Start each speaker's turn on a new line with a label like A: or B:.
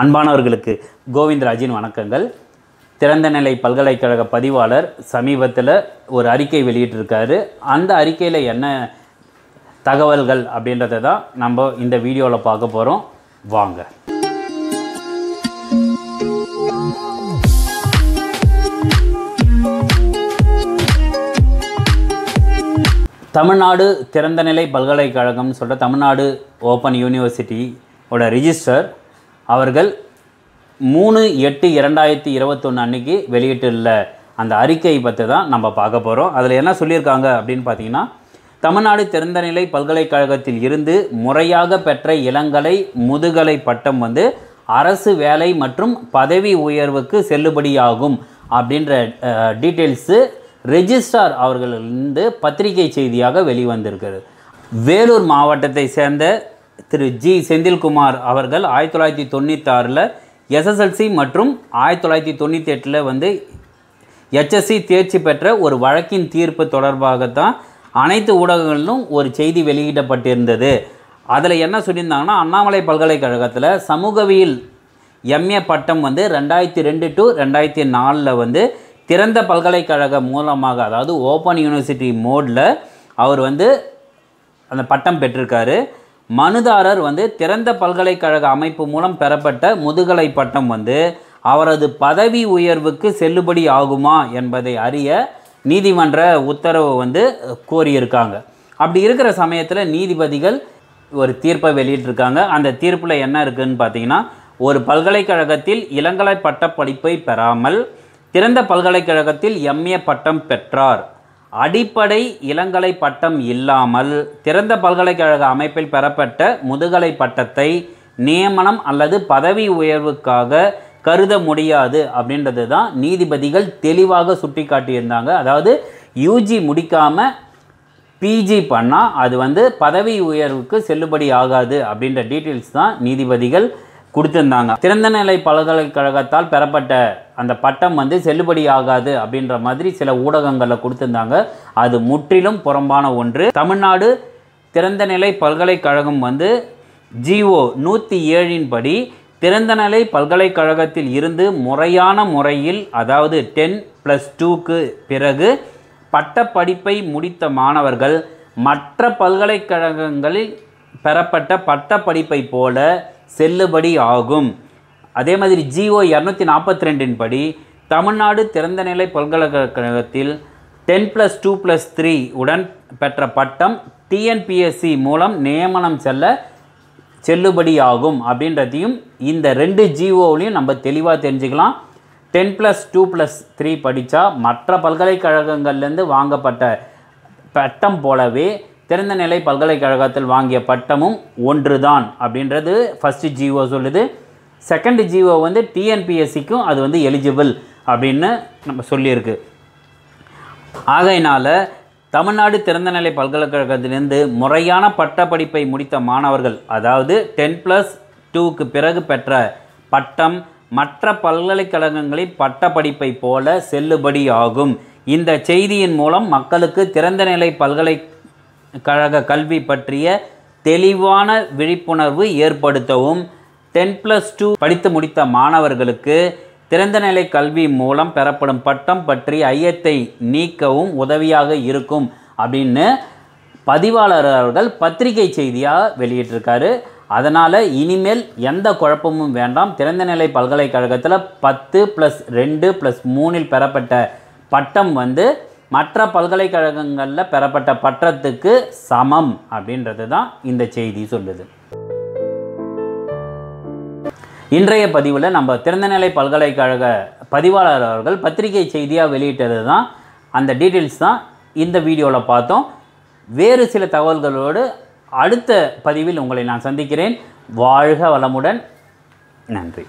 A: அன்பானவர்களுக்கு கோவிந்தராஜின் வணக்கங்கள் திறந்தநிலை பல்கலைக்கழக பதிவாளர் சமீபத்தில் ஒரு அறிக்கை வெளியிட்டிருக்காரு அந்த அறிக்கையில் என்ன தகவல்கள் அப்படின்றத தான் நம்ம இந்த வீடியோவில் பார்க்க போகிறோம் வாங்க தமிழ்நாடு திறந்தநிலை பல்கலைக்கழகம்னு சொல்கிற தமிழ்நாடு ஓப்பன் யூனிவர்சிட்டியோட ரிஜிஸ்டர் அவர்கள் மூணு எட்டு இரண்டாயிரத்தி இருபத்தொன்று அன்றைக்கி வெளியிட்டுள்ள அந்த அறிக்கை பற்றி தான் நம்ம பார்க்க போகிறோம் அதில் என்ன சொல்லியிருக்காங்க அப்படின்னு பார்த்தீங்கன்னா தமிழ்நாடு திறந்தநிலை பல்கலைக்கழகத்தில் இருந்து முறையாக பெற்ற இளங்கலை முதுகலை பட்டம் வந்து அரசு வேலை மற்றும் பதவி உயர்வுக்கு செல்லுபடியாகும் அப்படின்ற டீட்டெயில்ஸு ரெஜிஸ்ட்ரார் அவர்களிருந்து பத்திரிகை செய்தியாக வெளிவந்திருக்கிறது வேலூர் மாவட்டத்தை சேர்ந்த திரு ஜி செந்தில்குமார் அவர்கள் ஆயிரத்தி தொள்ளாயிரத்தி தொண்ணூத்தாறில் எஸ்எஸ்எல்சி மற்றும் ஆயிரத்தி தொள்ளாயிரத்தி தொண்ணூற்றி எட்டில் வந்து எச்எஸ்சி தேர்ச்சி பெற்ற ஒரு வழக்கின் தீர்ப்பு தொடர்பாகத்தான் அனைத்து ஊடகங்களிலும் ஒரு செய்தி வெளியிடப்பட்டிருந்தது அதில் என்ன சொல்லியிருந்தாங்கன்னா அண்ணாமலை பல்கலைக்கழகத்தில் சமூகவியல் எம்ஏ பட்டம் வந்து ரெண்டாயிரத்தி ரெண்டு டு ரெண்டாயிரத்தி நாலில் வந்து திறந்த பல்கலைக்கழகம் மூலமாக அதாவது ஓப்பன் யூனிவர்சிட்டி மோடில் அவர் வந்து அந்த பட்டம் பெற்றிருக்காரு மனுதாரர் வந்து திறந்த பல்கலைக்கழக அமைப்பு மூலம் பெறப்பட்ட முதுகலை பட்டம் வந்து அவரது பதவி உயர்வுக்கு செல்லுபடி ஆகுமா என்பதை அறிய நீதிமன்ற உத்தரவு வந்து கோரியிருக்காங்க அப்படி இருக்கிற சமயத்தில் நீதிபதிகள் ஒரு தீர்ப்பை வெளியிட்டிருக்காங்க அந்த தீர்ப்பில் என்ன இருக்குதுன்னு பார்த்தீங்கன்னா ஒரு பல்கலைக்கழகத்தில் இளங்கலை படிப்பை பெறாமல் திறந்த பல்கலைக்கழகத்தில் எம்ஏ பட்டம் பெற்றார் அடிப்படை இளங்கலை பட்டம் இல்லாமல் திறந்த பல்கலைக்கழக அமைப்பில் பெறப்பட்ட முதுகலை பட்டத்தை நியமனம் அல்லது பதவி உயர்வுக்காக கருத முடியாது அப்படின்றது தான் நீதிபதிகள் தெளிவாக சுட்டி காட்டியிருந்தாங்க அதாவது யூஜி முடிக்காமல் பிஜி பண்ணால் அது வந்து பதவி உயர்வுக்கு செல்லுபடி ஆகாது அப்படின்ற டீட்டெயில்ஸ் தான் நீதிபதிகள் கொடுத்துருந்தாங்க திறந்தநிலை பல்கலைக்கழகத்தால் பெறப்பட்ட அந்த பட்டம் வந்து செல்லுபடியாகாது அப்படின்ற மாதிரி சில ஊடகங்களில் கொடுத்துருந்தாங்க அது முற்றிலும் புறம்பான ஒன்று தமிழ்நாடு திறந்தநிலை பல்கலைக்கழகம் வந்து ஜிஓ நூற்றி ஏழின் படி திறந்தநிலை பல்கலைக்கழகத்தில் இருந்து முறையான முறையில் அதாவது டென் ப்ளஸ் டூக்கு பிறகு பட்டப்படிப்பை முடித்த மாணவர்கள் மற்ற பல்கலைக்கழகங்களில் பெறப்பட்ட பட்டப்படிப்பை போல செல்லுபடி ஆகும் அதே மாதிரி ஜிஓ இரநூத்தி நாற்பத்தி ரெண்டின் படி தமிழ்நாடு திறந்தநிலை பல்கலைக்கழகத்தில் ten plus two plus three உடன் பெற்ற பட்டம் டிஎன்பிஎஸ்சி மூலம் நியமனம் செல்ல செல்லுபடியாகும் அப்படின்றதையும் இந்த ரெண்டு ஜிஓலையும் நம்ம தெளிவாக தெரிஞ்சுக்கலாம் ten plus two plus three படித்தா மற்ற பல்கலைக்கழகங்கள்லேருந்து வாங்கப்பட்ட பட்டம் போலவே திறந்த நிலை பல்கலைக்கழகத்தில் வாங்கிய பட்டமும் ஒன்று தான் அப்படின்றது ஃபஸ்ட்டு ஜிஓ சொல்லுது செகண்ட் ஜிஓ வந்து டிஎன்பிஎஸ்சிக்கும் அது வந்து எலிஜிபிள் அப்படின்னு நம்ம சொல்லியிருக்கு ஆகையினால் தமிழ்நாடு திறந்தநிலை பல்கலைக்கழகத்திலிருந்து முறையான பட்டப்படிப்பை முடித்த மாணவர்கள் அதாவது டென் ப்ளஸ் டூக்கு பிறகு பெற்ற பட்டம் மற்ற பல்கலைக்கழகங்களின் பட்டப்படிப்பை போல செல்லுபடி ஆகும் இந்த செய்தியின் மூலம் மக்களுக்கு திறந்தநிலை பல்கலை கழக கல்வி பற்றிய தெளிவான விழிப்புணர்வு ஏற்படுத்தவும் டென் ப்ளஸ் டூ படித்து முடித்த மாணவர்களுக்கு திறந்தநிலை கல்வி மூலம் பெறப்படும் பட்டம் பற்றி ஐயத்தை நீக்கவும் உதவியாக இருக்கும் அப்படின்னு பதிவாளர் அவர்கள் பத்திரிகை செய்தியாக வெளியிட்டிருக்காரு அதனால் இனிமேல் எந்த குழப்பமும் வேண்டாம் திறந்தநிலை பல்கலைக்கழகத்தில் பத்து ப்ளஸ் ரெண்டு ப்ளஸ் மூணில் பெறப்பட்ட பட்டம் வந்து மற்ற பல்கலைக்கழகங்களில் பெறப்பட்ட பற்றத்துக்கு சமம் அப்படின்றது தான் இந்த செய்தி சொல்லுது இன்றைய பதிவில் நம்ம திறந்தநிலை பல்கலைக்கழக பதிவாளர் அவர்கள் பத்திரிகை செய்தியாக வெளியிட்டது தான் அந்த டீட்டெயில்ஸ் தான் இந்த வீடியோவில் பார்த்தோம் வேறு சில தகவல்களோடு அடுத்த பதிவில் உங்களை நான் சந்திக்கிறேன் வாழ்க வளமுடன் நன்றி